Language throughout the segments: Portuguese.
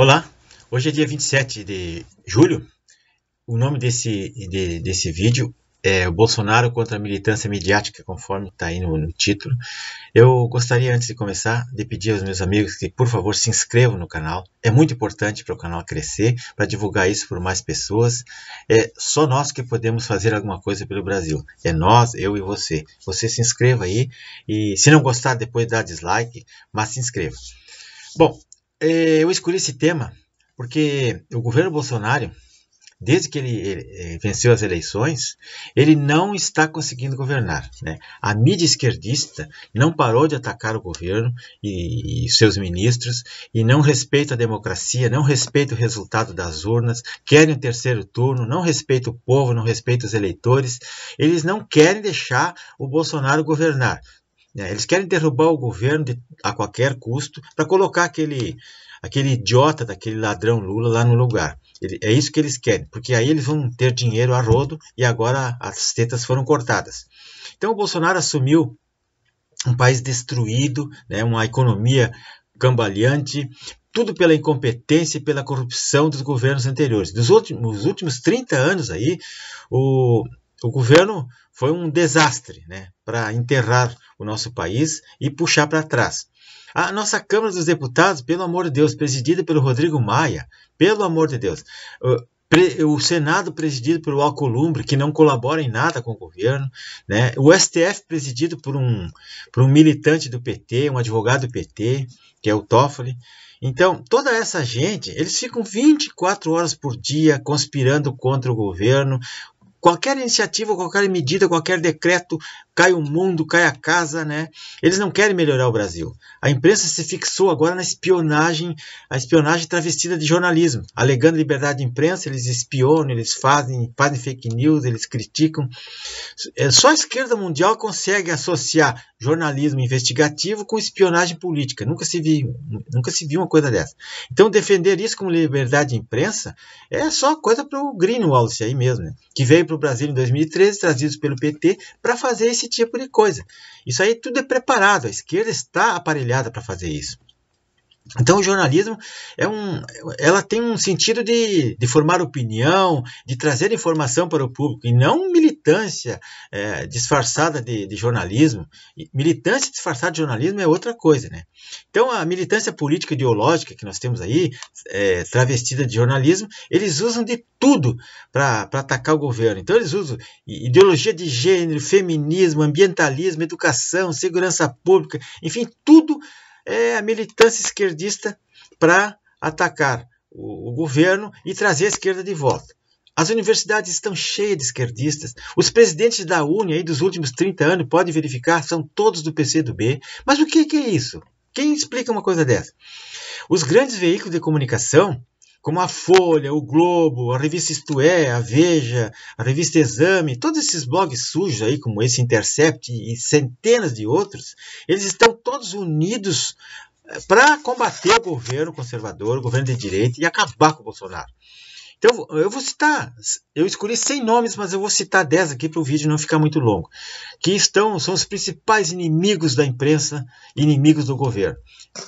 Olá, hoje é dia 27 de julho. O nome desse, de, desse vídeo é Bolsonaro contra a militância midiática, conforme está aí no, no, título. Eu gostaria, antes de começar, de pedir aos meus amigos que, por favor, se inscrevam no canal. É muito importante para o canal crescer, para divulgar isso por mais pessoas. É só nós que podemos fazer alguma coisa pelo Brasil. É nós, eu e você. Você se inscreva aí e, se não gostar, depois dá dislike, mas se inscreva. Bom, é, eu escolhi esse tema porque o governo Bolsonaro, desde que ele, ele é, venceu as eleições, ele não está conseguindo governar. Né? A mídia esquerdista não parou de atacar o governo e, e seus ministros e não respeita a democracia, não respeita o resultado das urnas, querem o terceiro turno, não respeita o povo, não respeita os eleitores. Eles não querem deixar o Bolsonaro governar. É, eles querem derrubar o governo de, a qualquer custo para colocar aquele, aquele idiota daquele ladrão Lula lá no lugar. Ele, é isso que eles querem, porque aí eles vão ter dinheiro a rodo e agora as tetas foram cortadas. Então o Bolsonaro assumiu um país destruído, né, uma economia cambaleante, tudo pela incompetência e pela corrupção dos governos anteriores. Nos últimos, nos últimos 30 anos aí, o, o governo foi um desastre né, para enterrar o nosso país e puxar para trás. A nossa Câmara dos Deputados, pelo amor de Deus, presidida pelo Rodrigo Maia, pelo amor de Deus. O Senado presidido pelo Alcolumbre, que não colabora em nada com o governo, né? o STF presidido por um, por um militante do PT, um advogado do PT, que é o Toffoli. Então, toda essa gente, eles ficam 24 horas por dia conspirando contra o governo, qualquer iniciativa, qualquer medida, qualquer decreto, cai o mundo, cai a casa, né? Eles não querem melhorar o Brasil. A imprensa se fixou agora na espionagem, a espionagem travestida de jornalismo, alegando liberdade de imprensa, eles espionam, eles fazem, fazem fake news, eles criticam. É, só a esquerda mundial consegue associar jornalismo investigativo com espionagem política. Nunca se viu, nunca se viu uma coisa dessa. Então defender isso como liberdade de imprensa é só coisa para o Greenwald aí mesmo, né? que veio para o Brasil em 2013, trazido pelo PT, para fazer esse tipo de coisa. Isso aí tudo é preparado, a esquerda está aparelhada para fazer isso. Então, o jornalismo é um, ela tem um sentido de, de formar opinião, de trazer informação para o público, e não militância é, disfarçada de, de, jornalismo. Militância disfarçada de jornalismo é outra coisa, né? Então, a militância política ideológica que nós temos aí, é, travestida de jornalismo, eles usam de tudo para atacar o governo. Então, eles usam ideologia de gênero, feminismo, ambientalismo, educação, segurança pública, enfim, tudo é a militância esquerdista para atacar o, o governo e trazer a esquerda de volta. As universidades estão cheias de esquerdistas. Os presidentes da Uni aí dos últimos 30 anos, podem verificar, são todos do PC do B. Mas o que, que é isso? Quem explica uma coisa dessa? Os grandes veículos de comunicação, como a Folha, o Globo, a revista Isto É, a Veja, a revista Exame, todos esses blogs sujos aí, como esse Intercept e centenas de outros, eles estão todos unidos eh, para combater o governo conservador, o governo de direita e acabar com o Bolsonaro. Então, eu vou citar, eu escolhi 100 nomes, mas eu vou citar 10 aqui para o vídeo não ficar muito longo, que estão, são os principais inimigos da imprensa, inimigos do governo.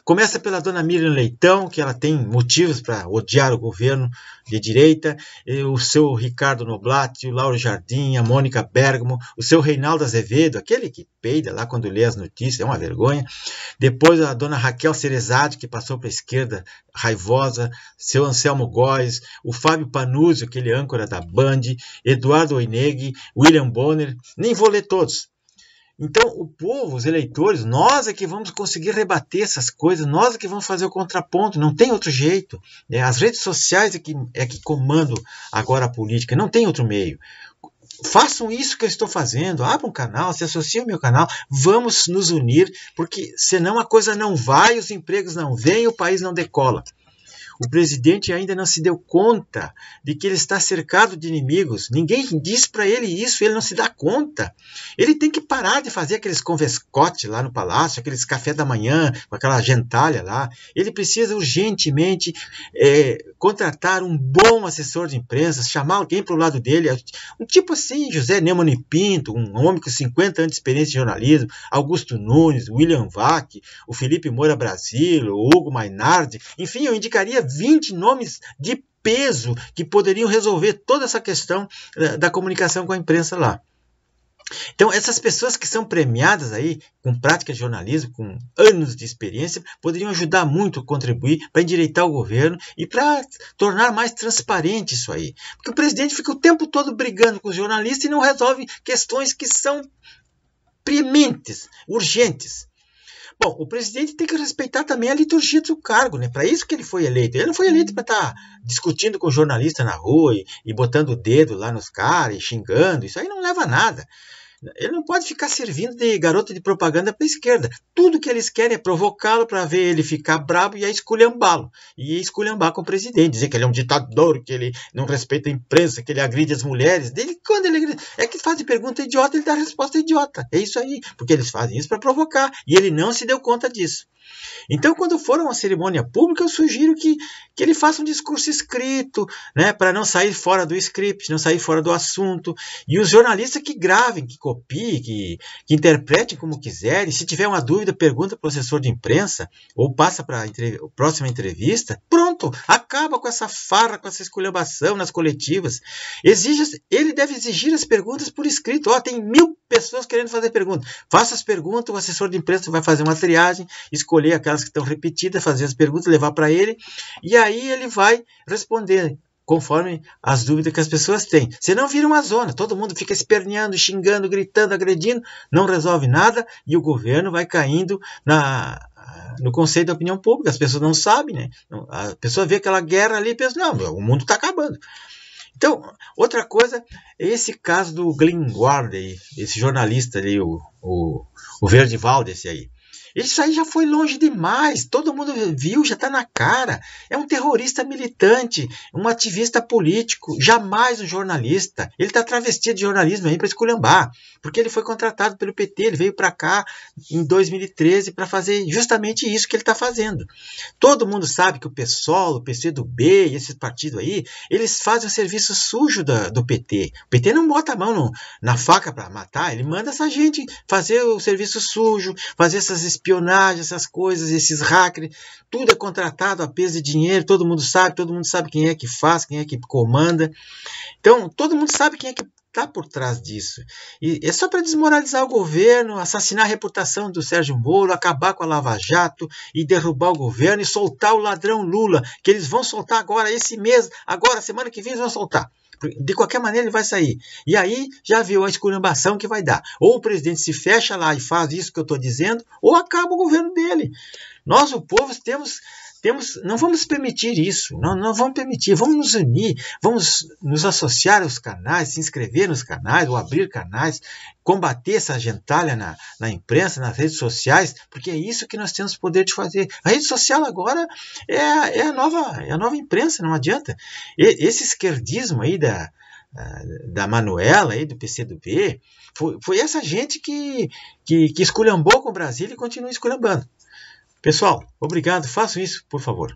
Começa pela dona Miriam Leitão, que ela tem motivos para odiar o governo, de direita, o seu Ricardo Noblat, o Lauro Jardim, a Mônica Bergamo, o seu Reinaldo Azevedo, aquele que peida lá quando lê as notícias, é uma vergonha. Depois a dona Raquel Cerezade, que passou para a esquerda, raivosa, seu Anselmo Góes, o Fábio Panuzio, aquele âncora da Band, Eduardo Oineg, William Bonner, nem vou ler todos. Então, o povo, os eleitores, nós é que vamos conseguir rebater essas coisas, nós é que vamos fazer o contraponto, não tem outro jeito. É, as redes sociais é que, é que comandam agora a política, não tem outro meio. Façam isso que eu estou fazendo, abram um canal, se associem ao meu canal, vamos nos unir, porque senão a coisa não vai, os empregos não vêm, o país não decola. O presidente ainda não se deu conta de que ele está cercado de inimigos. Ninguém diz para ele isso, ele não se dá conta. Ele tem que parar de fazer aqueles converscotes lá no palácio, aqueles café da manhã, com aquela gentalha lá. Ele precisa urgentemente é, contratar um bom assessor de imprensa, chamar alguém para o lado dele, é, um tipo assim, José Neumann Pinto, um homem com 50 anos de experiência de jornalismo, Augusto Nunes, William Vac, o Felipe Moura Brasil, o Hugo Mainardi, enfim, eu indicaria 20 nomes de peso que poderiam resolver toda essa questão eh, da comunicação com a imprensa lá. Então, essas pessoas que são premiadas aí com prática de jornalismo, com anos de experiência, poderiam ajudar muito, contribuir para endireitar o governo e para tornar mais transparente isso aí. Porque o presidente fica o tempo todo brigando com os jornalistas e não resolve questões que são prementes, urgentes. Bom, o presidente tem que respeitar também a liturgia do cargo, né? Para isso que ele foi eleito. Ele não foi eleito para estar tá discutindo com jornalista na rua e, e botando o dedo lá nos caras e xingando. Isso aí não leva a nada. Ele não pode ficar servindo de garoto de propaganda para a esquerda. Tudo que eles querem é provocá-lo para ver ele ficar bravo e esculhambá-lo. E esculhambar com o presidente, dizer que ele é um ditador, que ele não respeita a imprensa, que ele agride as mulheres. Ele, quando ele é que faz pergunta idiota, ele dá resposta idiota. É isso aí, porque eles fazem isso para provocar. E ele não se deu conta disso. Então, quando for uma cerimônia pública, eu sugiro que, que ele faça um discurso escrito, né, para não sair fora do script, não sair fora do assunto. E os jornalistas que gravem, que copiem, que, que interpretem como quiserem. Se tiver uma dúvida, pergunta para o assessor de imprensa ou passa para a próxima entrevista. Pronto, acaba com essa farra, com essa esculhambação nas coletivas. Exige, ele deve exigir as perguntas por escrito. Ó, tem mil pessoas querendo fazer perguntas. Faça as perguntas, o assessor de imprensa vai fazer uma triagem, escolher aquelas que estão repetidas, fazer as perguntas, levar para ele, e aí ele vai responder conforme as dúvidas que as pessoas têm. Você não vira uma zona, todo mundo fica esperneando, xingando, gritando, agredindo, não resolve nada e o governo vai caindo na, no conceito da opinião pública. As pessoas não sabem, né? A pessoa vê aquela guerra ali e pensa: não, o mundo está acabando. Então, outra coisa é esse caso do Glenn Guardy, esse jornalista ali, o, o, o Verde Valde, esse aí. Isso aí já foi longe demais, todo mundo viu, já está na cara. É um terrorista militante, um ativista político, jamais um jornalista. Ele está travestido de jornalismo aí para esculhambar, porque ele foi contratado pelo PT, ele veio para cá em 2013 para fazer justamente isso que ele está fazendo. Todo mundo sabe que o PSOL, o PCdoB e esses partidos aí, eles fazem o serviço sujo da, do PT. O PT não bota a mão no, na faca para matar, ele manda essa gente fazer o serviço sujo, fazer essas espionagem, essas coisas, esses hackers, tudo é contratado a peso de dinheiro, todo mundo sabe, todo mundo sabe quem é que faz, quem é que comanda. Então, todo mundo sabe quem é que está por trás disso. E é só para desmoralizar o governo, assassinar a reputação do Sérgio Moro, acabar com a Lava Jato e derrubar o governo e soltar o ladrão Lula, que eles vão soltar agora esse mês, agora semana que vem eles vão soltar de qualquer maneira ele vai sair. E aí já viu a esculhambação que vai dar. Ou o presidente se fecha lá e faz isso que eu estou dizendo, ou acaba o governo dele. Nós, o povo, temos, temos, não vamos permitir isso, não, não vamos permitir, vamos nos unir, vamos nos associar aos canais, se inscrever nos canais, ou abrir canais, combater essa gentalha na, na imprensa, nas redes sociais, porque é isso que nós temos poder de fazer. A rede social agora é, é, a, nova, é a nova imprensa, não adianta. E, esse esquerdismo aí da, ah, da Manuela aí do PCdoB, foi, foi essa gente que, que, que esculhambou com o Brasil e continua esculhambando. Pessoal, obrigado. Façam isso, por favor.